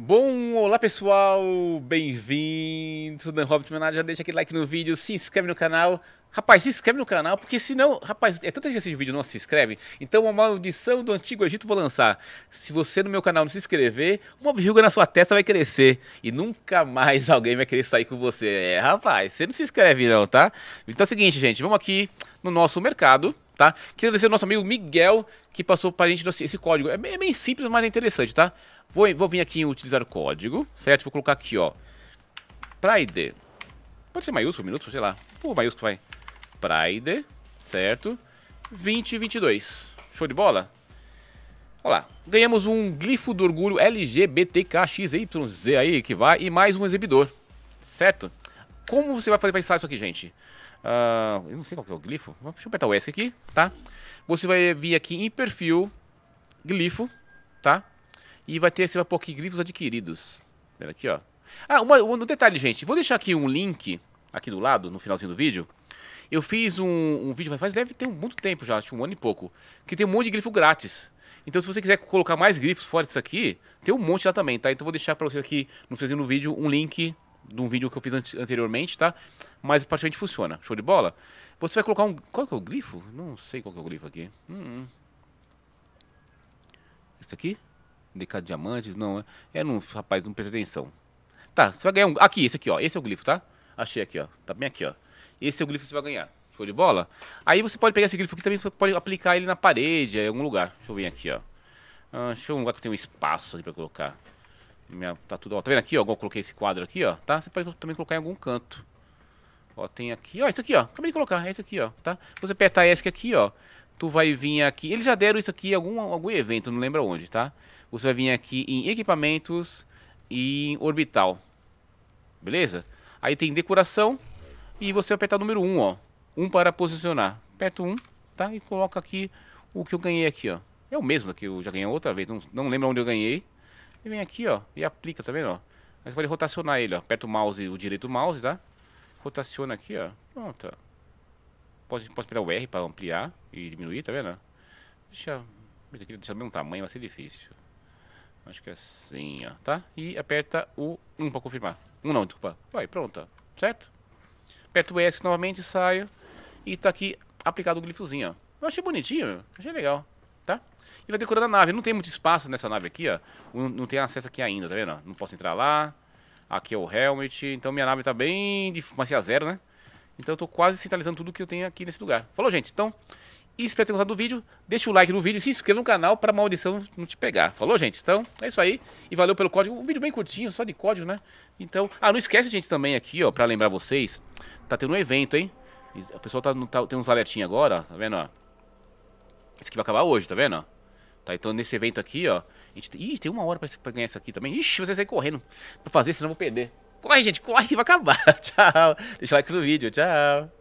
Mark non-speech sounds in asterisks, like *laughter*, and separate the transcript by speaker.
Speaker 1: Bom, olá pessoal, bem-vindo. Dan Robert Menard, já deixa aquele like no vídeo, se inscreve no canal. Rapaz, se inscreve no canal, porque senão, rapaz, é tanta gente assiste vídeo não se inscreve. Então, uma maldição do Antigo Egito vou lançar. Se você no meu canal não se inscrever, uma verruga na sua testa vai crescer. E nunca mais *laughs* alguém vai querer sair com você. É, rapaz, você não se inscreve não, tá? Então é o seguinte, gente, vamos aqui no nosso mercado tá? Queria agradecer ao nosso amigo Miguel, que passou para a gente esse código. É bem, é bem simples, mas é interessante, tá? Vou, vou vir aqui em utilizar o código, certo? Vou colocar aqui, ó. Pride. Pode ser maiúsculo, minuto, sei lá. Pô, maiúsculo vai. Pride, certo? 2022. Show de bola? Olha lá. Ganhamos um glifo do orgulho LGBTKXYZ aí que vai e mais um exibidor, certo? Como você vai fazer para instalar isso aqui, gente? Uh, eu não sei qual que é o glifo. Deixa eu apertar o ESC aqui, tá? Você vai vir aqui em perfil, glifo, tá? E vai ter, você vai pôr aqui glifos adquiridos. Pera aqui, ó. Ah, uma, um detalhe, gente. Vou deixar aqui um link, aqui do lado, no finalzinho do vídeo. Eu fiz um, um vídeo, mas faz, deve ter muito tempo já, acho um ano e pouco. Que tem um monte de glifo grátis. Então, se você quiser colocar mais grifos fora disso aqui, tem um monte lá também, tá? Então, vou deixar para você aqui no finalzinho do vídeo um link de um vídeo que eu fiz anteriormente, tá? Mas praticamente funciona. Show de bola? Você vai colocar um... Qual que é o glifo? Não sei qual que é o glifo aqui. Hum, Esse aqui? DK diamantes? Não, é... É num... Rapaz, não presta atenção. Tá, você vai ganhar um... Aqui, esse aqui, ó. Esse é o glifo, tá? Achei aqui, ó. Tá bem aqui, ó. Esse é o glifo que você vai ganhar. Show de bola? Aí você pode pegar esse glifo aqui também, você pode aplicar ele na parede, em algum lugar. Deixa eu vir aqui, ó. Ah, deixa eu ver que tem um espaço aqui pra colocar. Minha, tá tudo, ó, tá vendo aqui, ó, igual eu coloquei esse quadro aqui, ó, tá? Você pode também colocar em algum canto. Ó, tem aqui, ó, isso aqui, ó, acabei de colocar, é esse aqui, ó, tá? Você aperta ESC aqui, ó, tu vai vir aqui, eles já deram isso aqui em algum, algum evento, não lembro onde, tá? Você vai vir aqui em equipamentos e em orbital, beleza? Aí tem decoração e você apertar o número 1, ó, 1 para posicionar. Aperta 1, tá? E coloca aqui o que eu ganhei aqui, ó. É o mesmo que eu já ganhei outra vez, não, não lembro onde eu ganhei, e vem aqui, ó, e aplica, tá vendo, ó? Aí você pode rotacionar ele, ó. Aperta o mouse, o direito do mouse, tá? Rotaciona aqui, ó. Pronto, Pode, pode pegar o R para ampliar e diminuir, tá vendo? Deixa, deixa o mesmo tamanho, vai ser difícil. Acho que é assim, ó, tá? E aperta o 1 para confirmar. 1 não, desculpa. Vai, pronto, certo? aperta o S novamente, saio. E tá aqui aplicado o glifozinho, ó. Eu achei bonitinho, achei legal tá? E vai decorando a nave. Não tem muito espaço nessa nave aqui, ó. Não, tem acesso aqui ainda, tá vendo? Não posso entrar lá. Aqui é o helmet. Então minha nave tá bem... De... Mas é zero, né? Então eu tô quase centralizando tudo que eu tenho aqui nesse lugar. Falou, gente. Então, espero ter gostado do vídeo. Deixa o like no vídeo. Se inscreva no canal pra maldição não te pegar. Falou, gente? Então, é isso aí. E valeu pelo código. Um vídeo bem curtinho, só de código, né? Então... Ah, não esquece, gente, também aqui, ó. Pra lembrar vocês. Tá tendo um evento, hein? O pessoal tá, tá, tem uns alertinhos agora, ó, Tá vendo, ó? Isso aqui vai acabar hoje, tá vendo? Tá, então nesse evento aqui, ó. A gente... Ih, tem uma hora pra, pra ganhar isso aqui também. Ixi, você sai correndo pra fazer, senão eu vou perder. Corre, gente, corre que *laughs* vai acabar. tchau. Deixa o like no vídeo, tchau.